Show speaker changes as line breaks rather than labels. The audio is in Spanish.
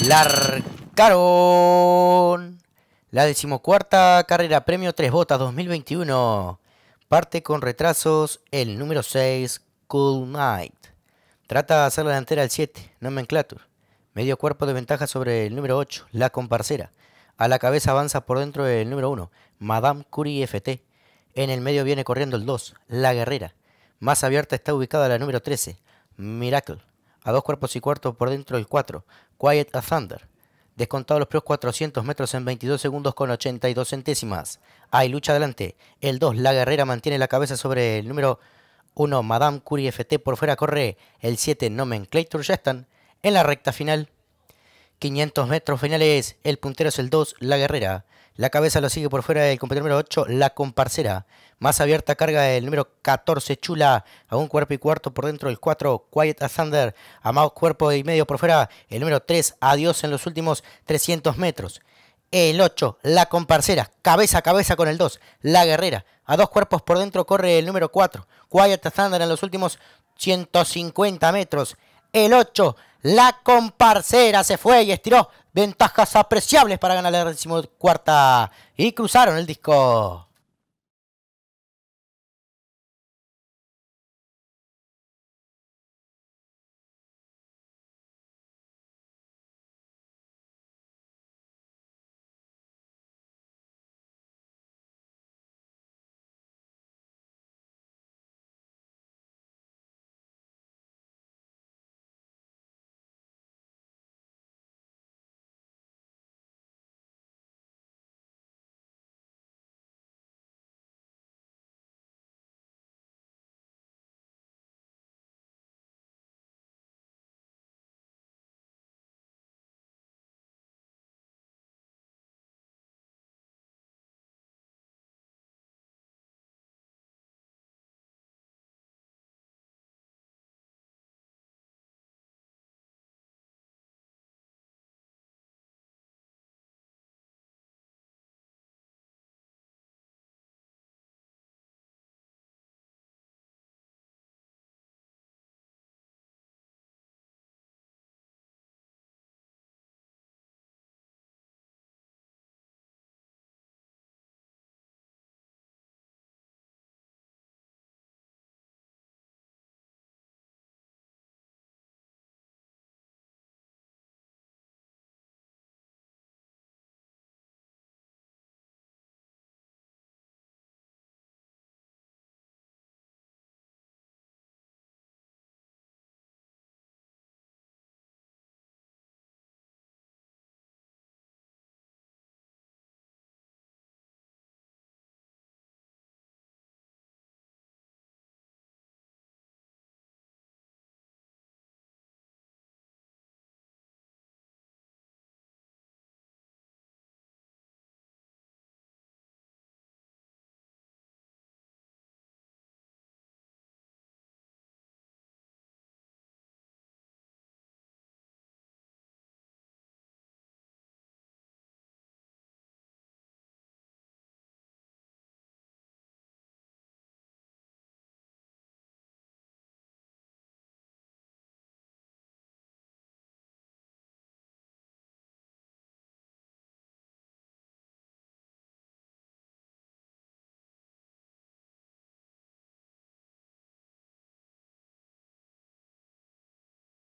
La La decimocuarta carrera Premio Tres Botas 2021. Parte con retrasos el número 6, Cool Knight. Trata de hacer la delantera al 7, Nomenclature. Medio cuerpo de ventaja sobre el número 8, La Comparcera. A la cabeza avanza por dentro el número 1, Madame Curie FT. En el medio viene corriendo el 2, La Guerrera. Más abierta está ubicada la número 13, Miracle a dos cuerpos y cuarto por dentro el 4, Quiet a Thunder. Descontado los primeros 400 metros en 22 segundos con 82 centésimas. Hay lucha adelante. El 2, La Guerrera mantiene la cabeza sobre el número 1, Madame Curie FT por fuera corre. El 7, Nomenclature ya están en la recta final. 500 metros finales, el puntero es el 2, la guerrera. La cabeza lo sigue por fuera del competidor número 8, la comparcera. Más abierta carga el número 14, Chula. A un cuerpo y cuarto por dentro el 4, Quiet Asunder. Thunder. A más cuerpo y medio por fuera el número 3, Adiós en los últimos 300 metros. El 8, la comparcera. Cabeza a cabeza con el 2, la guerrera. A dos cuerpos por dentro corre el número 4, Quiet Asunder. en los últimos 150 metros el 8. La comparcera se fue y estiró ventajas apreciables para ganar la decimocuarta y cruzaron el disco.